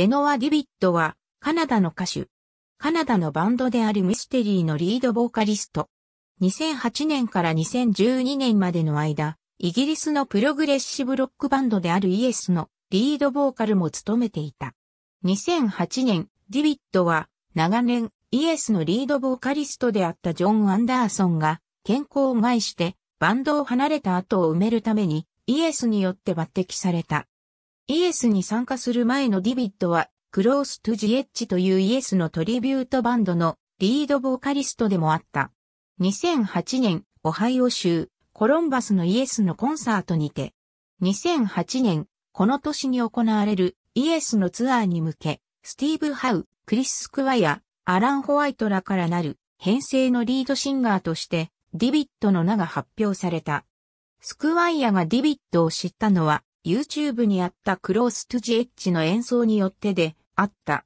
ベノワ・ディビットは、カナダの歌手。カナダのバンドであるミステリーのリードボーカリスト。2008年から2012年までの間、イギリスのプログレッシブロックバンドであるイエスのリードボーカルも務めていた。2008年、ディビットは、長年、イエスのリードボーカリストであったジョン・アンダーソンが、健康を害して、バンドを離れた後を埋めるために、イエスによって抜擢された。イエスに参加する前のディビットは、クロース・トゥ・ジエッジというイエスのトリビュートバンドのリードボーカリストでもあった。2008年、オハイオ州、コロンバスのイエスのコンサートにて、2008年、この年に行われるイエスのツアーに向け、スティーブ・ハウ、クリス・スクワイア、アラン・ホワイトらからなる編成のリードシンガーとして、ディビットの名が発表された。スクワイアがディビットを知ったのは、YouTube にあったクロース・トゥ・ジ・エッジの演奏によってであった。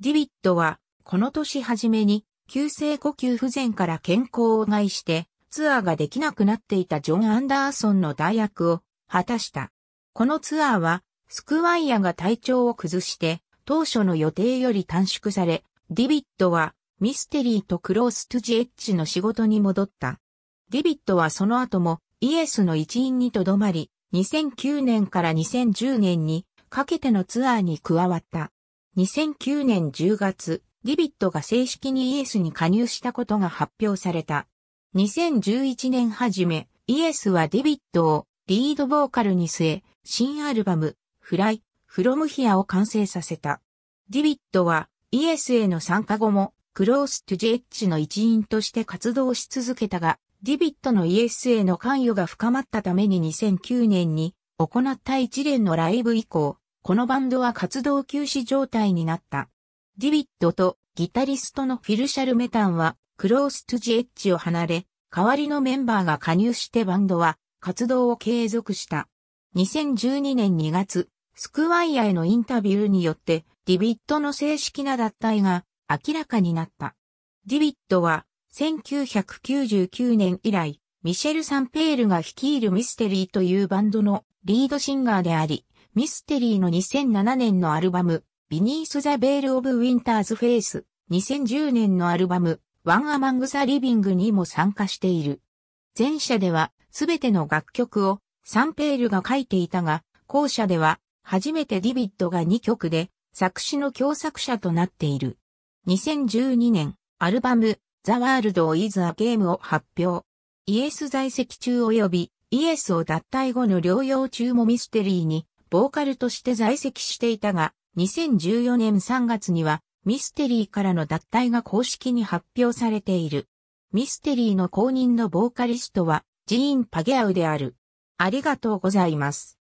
ディビットは、この年初めに、急性呼吸不全から健康を害して、ツアーができなくなっていたジョン・アンダーソンの代役を果たした。このツアーは、スクワイアが体調を崩して、当初の予定より短縮され、ディビットは、ミステリーとクロース・トゥ・ジ・エッジの仕事に戻った。ディビットはその後も、イエスの一員にとどまり、2009年から2010年にかけてのツアーに加わった。2009年10月、ディビットが正式にイエスに加入したことが発表された。2011年初め、イエスはディビットをリードボーカルに据え、新アルバム、フライ、フロムヒアを完成させた。ディビットはイエスへの参加後も、クロース・トゥ・ジェッジの一員として活動し続けたが、ディビットのイエスへの関与が深まったために2009年に行った一連のライブ以降、このバンドは活動休止状態になった。ディビットとギタリストのフィルシャルメタンはクローストゥジエッジを離れ、代わりのメンバーが加入してバンドは活動を継続した。2012年2月、スクワイアへのインタビューによってディビットの正式な脱退が明らかになった。ディビットは1999年以来、ミシェル・サンペールが率いるミステリーというバンドのリードシンガーであり、ミステリーの2007年のアルバム、ビニース・ザ・ベール・オブ・ウィンターズ・フェイス、2010年のアルバム、ワン・アマング・ザ・リビングにも参加している。前者では、すべての楽曲を、サンペールが書いていたが、後者では、初めてディビッドが2曲で、作詞の共作者となっている。2012年、アルバム、The World is a Game を発表。イエス在籍中及びイエスを脱退後の療養中もミステリーにボーカルとして在籍していたが、2014年3月にはミステリーからの脱退が公式に発表されている。ミステリーの公認のボーカリストはジーン・パゲアウである。ありがとうございます。